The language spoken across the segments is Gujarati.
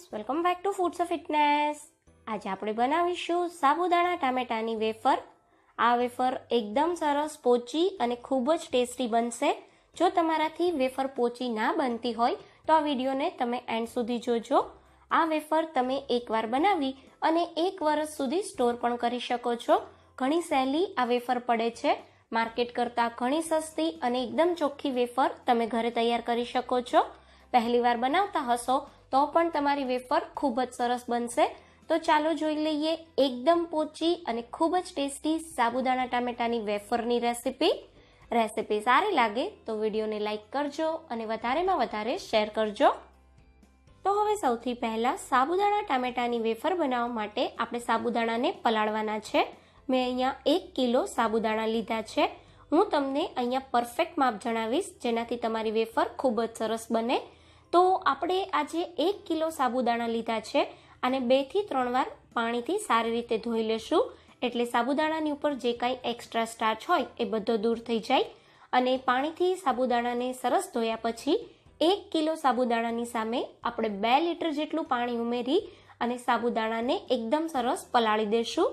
guys welcome back to foods of fitness આજે આપણે બનાવીશું સાબુદાણા ટામેટાની વેફર આ વેફર એકદમ સરસ પોચી અને ખૂબ જ ટેસ્ટી બનશે જો તમારાથી વેફર પોચી ના બનતી હોય તો આ વિડીયોને તમે એન્ડ સુધી જોજો આ વેફર તમે એકવાર બનાવી અને એક વર્ષ સુધી સ્ટોર પણ કરી શકો છો ઘણી સહેલી આ વેફર પડે છે માર્કેટ કરતાં ઘણી સસ્તી અને એકદમ ચોખ્ખી વેફર તમે ઘરે તૈયાર કરી શકો છો પહેલીવાર બનાવતા હશો તો પણ તમારી વેફર ખૂબ જ સરસ બનશે તો ચાલો જોઈ લઈએ એકદમ પોચી અને ખૂબ જ ટેસ્ટી સાબુદાણા ટામેટાની વેફરની રેસિપી રેસીપી સારી લાગે તો વિડીયોને લાઇક કરજો અને વધારેમાં વધારે શેર કરજો તો હવે સૌથી પહેલાં સાબુદાણા ટામેટાની વેફર બનાવવા માટે આપણે સાબુદાણાને પલાળવાના છે મેં અહીંયા એક કિલો સાબુદાણા લીધા છે હું તમને અહીંયા પરફેક્ટ માપ જણાવીશ જેનાથી તમારી વેફર ખૂબ જ સરસ બને તો આપણે આજે એક કિલો સાબુદાણા લીધા છે અને બેથી ત્રણ વાર પાણીથી સારી રીતે ધોઈ લેશું એટલે સાબુદાણાની ઉપર જે કાંઈ એક્સ્ટ્રા સ્ટાર્ચ હોય એ બધો દૂર થઈ જાય અને પાણીથી સાબુદાણાને સરસ ધોયા પછી એક કિલો સાબુદાણાની સામે આપણે બે લીટર જેટલું પાણી ઉમેરી અને સાબુદાણાને એકદમ સરસ પલાળી દેશું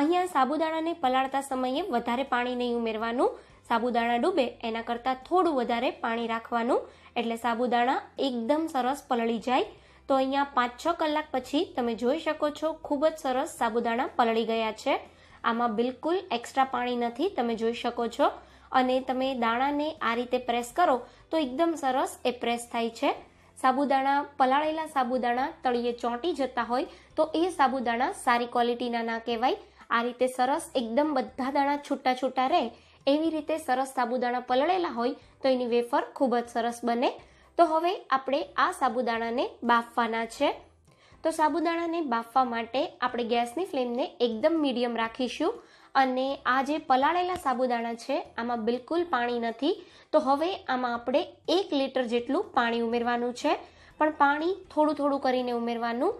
અહીંયા સાબુદાણાને પલાળતા સમયે વધારે પાણી નહીં ઉમેરવાનું સાબુદાણા ડૂબે એના કરતાં થોડું વધારે પાણી રાખવાનું એટલે સાબુદાણા એકદમ સરસ પલળી જાય તો અહીંયા પાંચ છ કલાક પછી તમે જોઈ શકો છો ખૂબ જ સરસ સાબુદાણા પલળી ગયા છે આમાં બિલકુલ એક્સ્ટ્રા પાણી નથી તમે જોઈ શકો છો અને તમે દાણાને આ રીતે પ્રેસ કરો તો એકદમ સરસ એ પ્રેસ થાય છે સાબુદાણા પલાળેલા સાબુદાણા તળિયે ચોંટી જતા હોય તો એ સાબુદાણા સારી ક્વોલિટીના ના કહેવાય આ રીતે સરસ એકદમ બધા દાણા છૂટા છૂટા રહે એવી રીતે સરસ સાબુદાણા પલળેલા હોય તો એની વેફર ખૂબ જ સરસ બને તો હવે આપણે આ સાબુદાણાને બાફવાના છે તો સાબુદાણાને બાફવા માટે આપણે ગેસની ફ્લેમને એકદમ મીડિયમ રાખીશું અને આ જે પલાળેલા સાબુદાણા છે આમાં બિલકુલ પાણી નથી તો હવે આમાં આપણે એક લીટર જેટલું પાણી ઉમેરવાનું છે પણ પાણી થોડું થોડું કરીને ઉમેરવાનું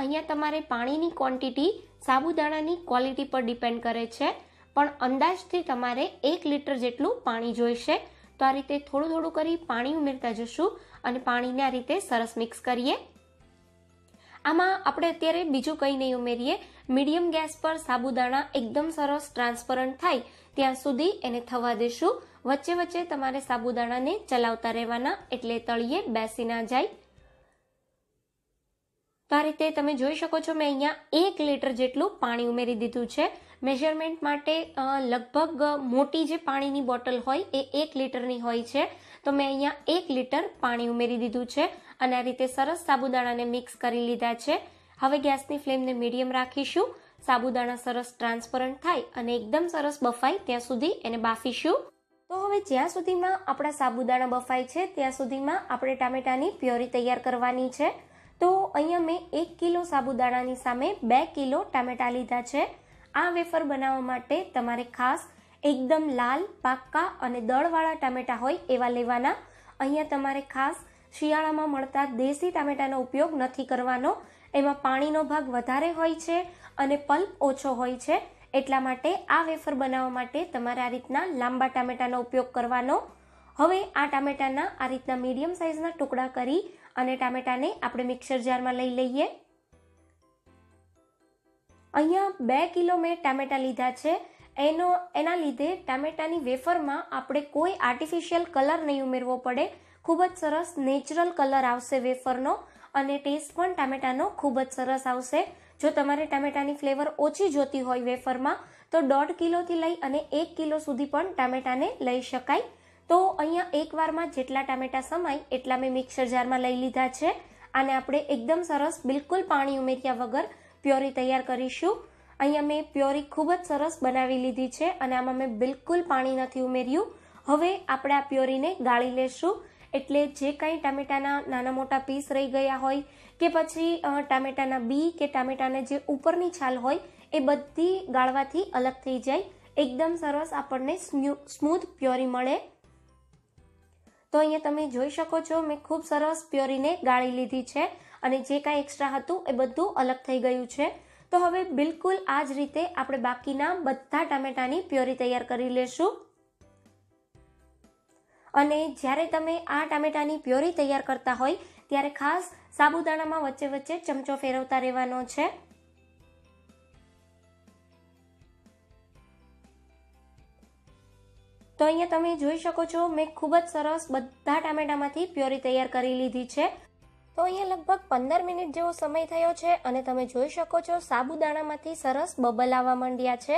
અહીંયા તમારે પાણીની ક્વોન્ટિટી સાબુદાણાની ક્વોલિટી પર ડિપેન્ડ કરે છે પણ અંદાજથી તમારે એક લીટર જેટલું પાણી જોઈશે તો આ રીતે થોડું થોડું કરી પાણી ઉમેરતા જશું અને પાણીને આ રીતે સરસ મિક્સ કરીએ આમાં આપણે અત્યારે બીજું કંઈ નહીં ઉમેરીએ મીડિયમ ગેસ પર સાબુદાણા એકદમ સરસ ટ્રાન્સપરન્ટ થાય ત્યાં સુધી એને થવા દેશું વચ્ચે વચ્ચે તમારે સાબુદાણાને ચલાવતા રહેવાના એટલે તળીએ બેસી ના જાય તો આ રીતે તમે જોઈ શકો છો મેં અહીંયા એક લીટર જેટલું પાણી ઉમેરી દીધું છે મેઝરમેન્ટ માટે લગભગ મોટી જે પાણીની બોટલ હોય એ એક લીટરની હોય છે તો મેં અહીંયા એક લીટર પાણી ઉમેરી દીધું છે અને આ રીતે સરસ સાબુદાણાને મિક્સ કરી લીધા છે હવે ગેસની ફ્લેમને મીડિયમ રાખીશું સાબુદાણા સરસ ટ્રાન્સપરન્ટ થાય અને એકદમ સરસ બફાય ત્યાં સુધી એને બાફીશું તો હવે જ્યાં સુધીમાં આપણા સાબુદાણા બફાય છે ત્યાં સુધીમાં આપણે ટામેટાની પ્યોરી તૈયાર કરવાની છે તો અહીંયા મેં એક કિલો સાબુદાણાની સામે બે કિલો ટામેટાં લીધા છે આ વેફર બનાવવા માટે તમારે ખાસ એકદમ લાલ પાક્કા અને દળવાળા ટામેટાં હોય એવા લેવાના અહીંયા તમારે ખાસ શિયાળામાં મળતા દેશી ટામેટાનો ઉપયોગ નથી કરવાનો એમાં પાણીનો ભાગ વધારે હોય છે અને પલ્પ ઓછો હોય છે એટલા માટે આ વેફર બનાવવા માટે તમારે આ રીતના લાંબા ટામેટાનો ઉપયોગ કરવાનો હવે આ ટામેટાના આ રીતના મીડિયમ સાઇઝના ટુકડા કરી અને ટામેટાને આપણે મિક્સર જારમાં લઈ લઈએ અહીંયા બે કિલો મેં ટામેટા લીધા છે એનો એના લીધે ટામેટાની વેફરમાં આપણે કોઈ આર્ટિફિશિયલ કલર નહીં ઉમેરવો પડે ખૂબ જ સરસ નેચરલ કલર આવશે વેફરનો અને ટેસ્ટ પણ ટામેટાનો ખૂબ જ સરસ આવશે જો તમારે ટામેટાની ફ્લેવર ઓછી જોતી હોય વેફરમાં તો દોઢ કિલોથી લઈ અને એક કિલો સુધી પણ ટામેટાને લઈ શકાય તો અહીંયા એકવારમાં જેટલા ટામેટાં સમાય એટલા મેં મિક્સર જારમાં લઈ લીધા છે અને આપણે એકદમ સરસ બિલકુલ પાણી ઉમેર્યા વગર પ્યોરી તૈયાર કરીશું અહીંયા મેં પ્યોરી ખૂબ જ સરસ બનાવી લીધી છે અને આમાં મેં બિલકુલ પાણી નથી ઉમેર્યું હવે આપણે આ પ્યોરીને ગાળી લેશું એટલે જે કાંઈ ટામેટાના નાના મોટા પીસ રહી ગયા હોય કે પછી ટામેટાના બી કે ટામેટાને જે ઉપરની છાલ હોય એ બધી ગાળવાથી અલગ થઈ જાય એકદમ સરસ આપણને સ્મૂથ પ્યોરી મળે તો અહીંયા તમે જોઈ શકો છો મેં ખૂબ સરસ પ્યોરીને ગાળી લીધી છે અને જે કાંઈ એક્સ્ટ્રા હતું એ બધું અલગ થઈ ગયું છે તો હવે બિલકુલ આ જ રીતે આપણે બાકીના બધા ટામેટાની પ્યોરી તૈયાર કરી લેશું અને જ્યારે તમે આ ટામેટાની પ્યોરી તૈયાર કરતા હોય ત્યારે ખાસ સાબુદાણામાં વચ્ચે વચ્ચે ચમચો ફેરવતા રહેવાનો છે તો અહીંયા તમે જોઈ શકો છો મેં ખૂબ જ સરસ બધા ટામેટામાંથી પ્યોરી તૈયાર કરી લીધી છે તો અહીંયા લગભગ પંદર મિનિટ જેવો સમય થયો છે અને તમે જોઈ શકો છો સાબુદાણામાંથી સરસ બબલ આવવા માંડ્યા છે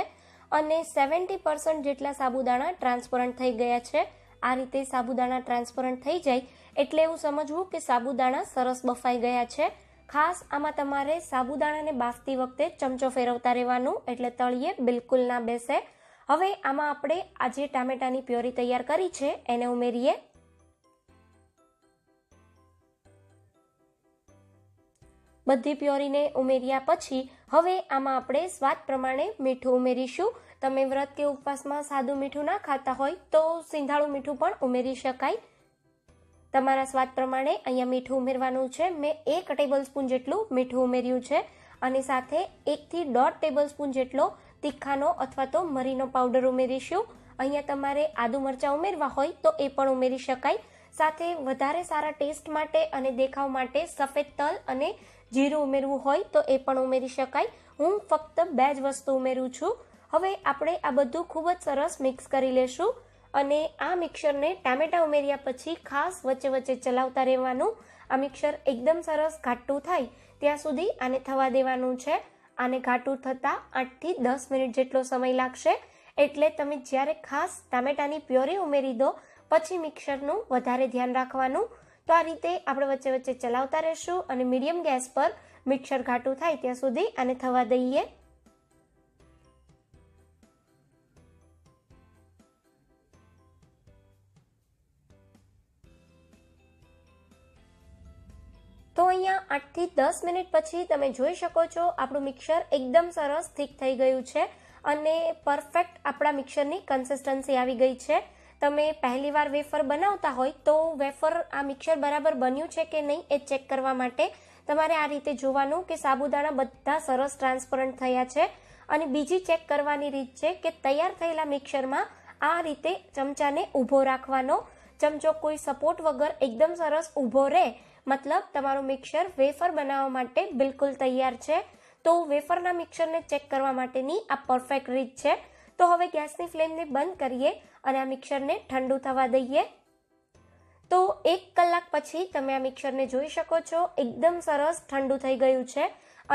અને સેવન્ટી પર્સન્ટ જેટલા સાબુદાણા ટ્રાન્સપરન્ટ થઈ ગયા છે આ રીતે સાબુદાણા ટ્રાન્સપરન્ટ થઈ જાય એટલે એવું સમજવું કે સાબુદાણા સરસ બફાઈ ગયા છે ખાસ આમાં તમારે સાબુદાણાને બાફતી વખતે ચમચો ફેરવતા રહેવાનું એટલે તળિયે બિલકુલ ના બેસે હવે આમાં આપણે આજે જે ટામેટાની પ્યોરી તૈયાર કરી છે એને ઉમેરીએ બધી પ્યોરીને ઉમેર્યા પછી હવે આમાં આપણે સ્વાદ પ્રમાણે મીઠું ઉમેરીશું તમે વ્રત કે ઉપવાસમાં સાદું મીઠું ના ખાતા હોય તો સિંધાળું મીઠું પણ ઉમેરી શકાય તમારા સ્વાદ પ્રમાણે અહીંયા મીઠું ઉમેરવાનું છે મેં એક ટેબલ સ્પૂન જેટલું મીઠું ઉમેર્યું છે અને સાથે એકથી દોઢ ટેબલ સ્પૂન જેટલો તીખાનો અથવા તો મરીનો પાવડર ઉમેરીશું અહીંયા તમારે આદુ મરચાં ઉમેરવા હોય તો એ પણ ઉમેરી શકાય સાથે વધારે સારા ટેસ્ટ માટે અને દેખાવ માટે સફેદ તલ અને જીરું ઉમેરવું હોય તો એ પણ ઉમેરી શકાય હું ફક્ત બે જ વસ્તુ ઉમેરું છું હવે આપણે આ બધું ખૂબ જ સરસ મિક્સ કરી લેશું અને આ મિક્સરને ટામેટાં ઉમેર્યા પછી ખાસ વચ્ચે વચ્ચે ચલાવતા રહેવાનું આ મિક્સર એકદમ સરસ ઘાટું થાય ત્યાં સુધી આને થવા દેવાનું છે આને ઘાટું થતાં આઠથી દસ મિનિટ જેટલો સમય લાગશે એટલે તમે જ્યારે ખાસ ટામેટાની પ્યોરી ઉમેરી દો પછી મિક્સરનું વધારે ધ્યાન રાખવાનું તો આ રીતે આપણે વચ્ચે વચ્ચે ચલાવતા રહેશું અને મીડિયમ ગેસ પર મિક્સર ઘાટું થાય ત્યાં સુધી આને થવા દઈએ અહીંયા આઠથી દસ મિનિટ પછી તમે જોઈ શકો છો આપણું મિક્સર એકદમ સરસ થીક થઈ ગયું છે અને પરફેક્ટ આપણા મિક્સરની કન્સિસ્ટન્સી આવી ગઈ છે તમે પહેલીવાર વેફર બનાવતા હોય તો વેફર આ મિક્સર બરાબર બન્યું છે કે નહીં એ ચેક કરવા માટે તમારે આ રીતે જોવાનું કે સાબુદાણા બધા સરસ ટ્રાન્સપરન્ટ થયા છે અને બીજી ચેક કરવાની રીત છે કે તૈયાર થયેલા મિક્સરમાં આ રીતે ચમચાને ઊભો રાખવાનો ચમચો કોઈ સપોર્ટ વગર એકદમ સરસ ઊભો રહે મતલબ તમારું મિક્સર વેફર બનાવવા માટે બિલકુલ તૈયાર છે તો વેફરના મિક્સરને ચેક કરવા માટેની આ પરફેક્ટ રીત છે તો હવે ગેસની ફ્લેમને બંધ કરીએ અને આ મિક્સરને ઠંડુ થવા દઈએ તો એક કલાક પછી તમે આ મિક્સરને જોઈ શકો છો એકદમ સરસ ઠંડુ થઈ ગયું છે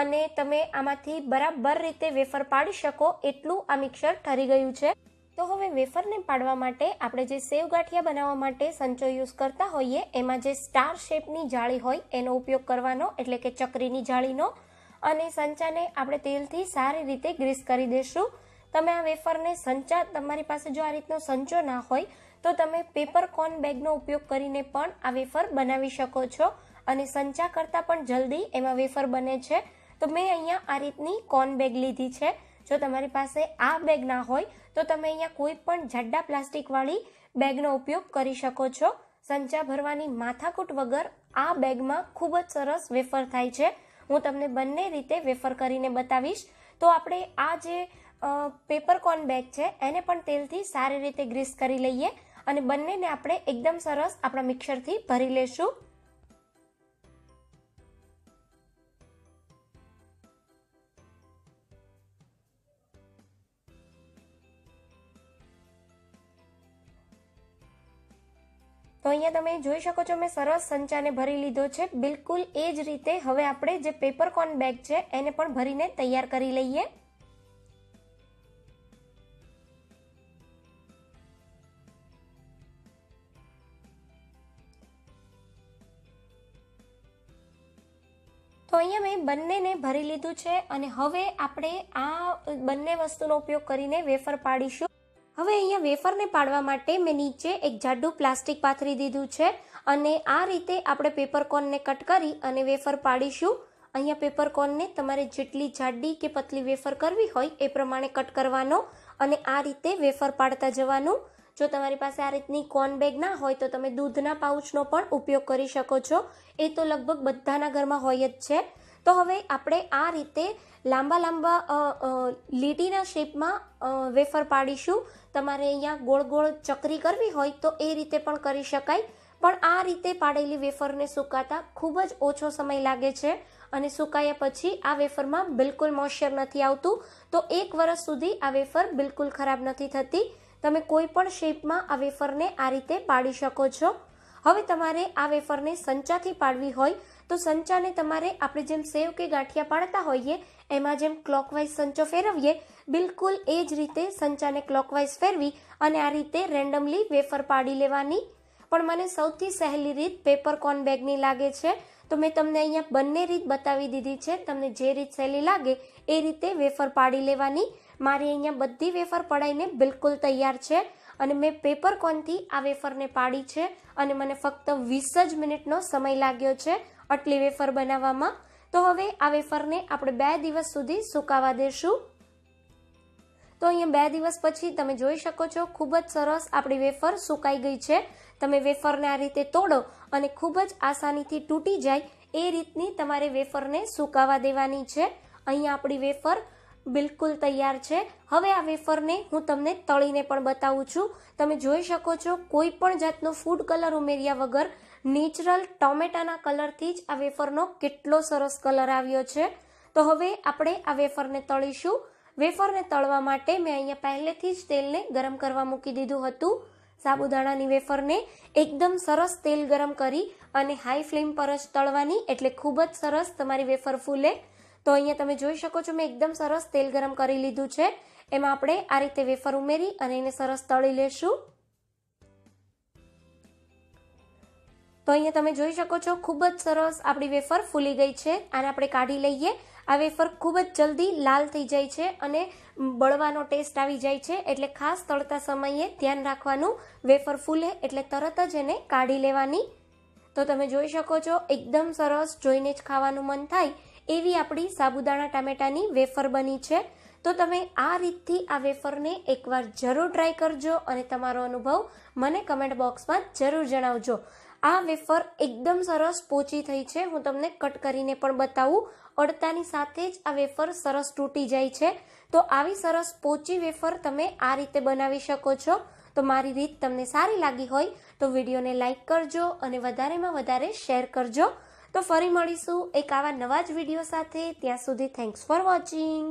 અને તમે આમાંથી બરાબર રીતે વેફર પાડી શકો એટલું આ મિક્સર ઠરી ગયું છે તો હવે વેફરને પાડવા માટે આપણે જે સેવ ગાંઠિયા બનાવવા માટે સંચો યુઝ કરતા હોઈએ એમાં જે સ્ટાર શેપની જાળી હોય એનો ઉપયોગ કરવાનો એટલે કે ચકરીની જાળીનો અને સંચાને આપણે તેલથી સારી રીતે ગ્રીસ કરી દેશું તમે આ વેફરને સંચા તમારી પાસે જો આ રીતનો સંચો ના હોય તો તમે પેપર કોર્ન બેગનો ઉપયોગ કરીને પણ આ વેફર બનાવી શકો છો અને સંચા કરતાં પણ જલ્દી એમાં વેફર બને છે તો મેં અહીંયા આ રીતની કોર્ન બેગ લીધી છે જો તમારી પાસે આ બેગ ના હોય તો તમે અહીંયા કોઈ પણ જાડા પ્લાસ્ટિકવાળી બેગનો ઉપયોગ કરી શકો છો સંચા ભરવાની માથાકૂટ વગર આ બેગમાં ખૂબ જ સરસ વેફર થાય છે હું તમને બંને રીતે વેફર કરીને બતાવીશ તો આપણે આ જે પેપરકોર્ન બેગ છે એને પણ તેલથી સારી રીતે ગ્રીસ કરી લઈએ અને બંનેને આપણે એકદમ સરસ આપણા મિક્સરથી ભરી લેશું તો અહીંયા તમે જોઈ શકો છો મેં સરસ સંચાને ભરી લીધો છે બિલકુલ એ જ રીતે હવે આપણે જે પેપર કોન બેગ છે એને પણ ભરીને તૈયાર કરી લઈએ તો અહીંયા મેં બંનેને ભરી લીધું છે અને હવે આપણે આ બંને વસ્તુનો ઉપયોગ કરીને વેફર પાડીશું હવે અહીંયા વેફરને પાડવા માટે મેં નીચે એક જાડું પ્લાસ્ટિક પાથરી દીધું છે અને આ રીતે આપણે પેપરકોર્નને કટ કરી અને વેફર પાડીશું અહીંયા પેપરકોર્નને તમારે જેટલી જાડી કે પતલી વેફર કરવી હોય એ પ્રમાણે કટ કરવાનો અને આ રીતે વેફર પાડતા જવાનું જો તમારી પાસે આ રીતની કોર્ન બેગ ના હોય તો તમે દૂધના પાઉચનો પણ ઉપયોગ કરી શકો છો એ તો લગભગ બધાના ઘરમાં હોય જ છે તો હવે આપણે આ રીતે લાંબા લાંબા લીટીના શેપમાં વેફર પાડીશું તમારે અહીંયા ગોળ ગોળ ચકરી કરવી હોય તો એ રીતે પણ કરી શકાય પણ આ રીતે પાડેલી વેફરને સુકાતા ખૂબ જ ઓછો સમય લાગે છે અને સુકાયા પછી આ વેફરમાં બિલકુલ મોઇશ્ચર નથી આવતું તો એક વર્ષ સુધી આ વેફર બિલકુલ ખરાબ નથી થતી તમે કોઈ પણ શેપમાં આ વેફરને આ રીતે પાડી શકો છો હવે તમારે આ વેફરને સંચાથી પાડવી હોય તો સંચાને તમારે આપણે જેમ સેવ કે ગાંઠિયા પાડતા હોઈએ એમાં જેમ ક્લોકવાઇઝ સંચો ફેરવીએ બિલકુલ એ જ રીતે સંચાને ક્લોકવાઇઝ ફેરવી અને આ રીતે રેન્ડમલી વેફર પાડી લેવાની પણ મને સૌથી સહેલી રીત પેપર કોર્ન બેગની લાગે છે તો મેં તમને અહીંયા બંને રીત બતાવી દીધી છે તમને જે રીત સહેલી લાગે એ રીતે વેફર પાડી લેવાની મારી અહીંયા બધી વેફર પડાઈને બિલકુલ તૈયાર છે અને મેં પેપર કોનથી આ વેફરને પાડી છે અને મને ફક્ત વીસ જ મિનિટનો સમય લાગ્યો છે આટલી વેફર બનાવવામાં તો હવે આ વેફરને આપણે બે દિવસ સુધી સુકાવા દેશું તો અહીંયા બે દિવસ પછી તમે જોઈ શકો છો ખૂબ જ સરસ આપણી વેફર સુકાઈ ગઈ છે તમે વેફરને આ રીતે તોડો અને ખૂબ જ આસાનીથી તૂટી જાય એ રીતની તમારે વેફરને સુકાવા દેવાની છે અહીંયા આપણી વેફર બિલકુલ તૈયાર છે હવે આ વેફરને હું તમને તળીને પણ બતાવું છું તમે જોઈ શકો છો કોઈ પણ જાતનો ફૂડ કલર ઉમેર્યા વગર નેચરલ ટોમેટાના કલરથી જ આ વેફરનો કેટલો સરસ કલર આવ્યો છે તો હવે આપણે આ વેફરને તળીશું વેફરને તળવા માટે મેં અહીંયા પહેલેથી જ તેલને ગરમ કરવા મૂકી દીધું હતું સાબુદાણાની વેફરને એકદમ સરસ તેલ ગરમ કરી અને હાઈ ફ્લેમ પર જ તળવાની એટલે ખૂબ જ સરસ તમારી વેફર ફૂલે તો અહીંયા તમે જોઈ શકો છો મેં એકદમ સરસ તેલ ગરમ કરી લીધું છે એમાં આપણે આ રીતે વેફર ઉમેરી અને એને સરસ તળી લેશું તો અહીંયા તમે જોઈ શકો છો ખૂબ જ સરસ આપણી વેફર ફૂલી ગઈ છે આને આપણે કાઢી લઈએ આ વેફર ખૂબ જ જલ્દી લાલ થઈ જાય છે અને બળવાનો ટેસ્ટ આવી જાય છે એટલે ખાસ તળતા સમયે ધ્યાન રાખવાનું વેફર ફૂલે એટલે તરત જ એને કાઢી લેવાની તો તમે જોઈ શકો છો એકદમ સરસ જોઈને જ ખાવાનું મન થાય એવી આપણી સાબુદાણા ટામેટાની વેફર બની છે તો તમે આ રીતથી આ વેફરને એકવાર જરૂર ટ્રાય કરજો અને તમારો અનુભવ મને કમેન્ટ બોક્સમાં જરૂર જણાવજો આ વેફર એકદમ સરસ પોચી થઈ છે હું તમને કટ કરીને પણ બતાવું અડતાની સાથે જ આ વેફર સરસ તૂટી જાય છે તો આવી સરસ પોચી વેફર તમે આ રીતે બનાવી શકો છો તો મારી રીત તમને સારી લાગી હોય તો વિડીયોને લાઇક કરજો અને વધારેમાં વધારે શેર કરજો તો ફરી મળીશું એક આવા નવા જ વિડીયો સાથે ત્યાં સુધી થેન્ક્સ ફોર વોચિંગ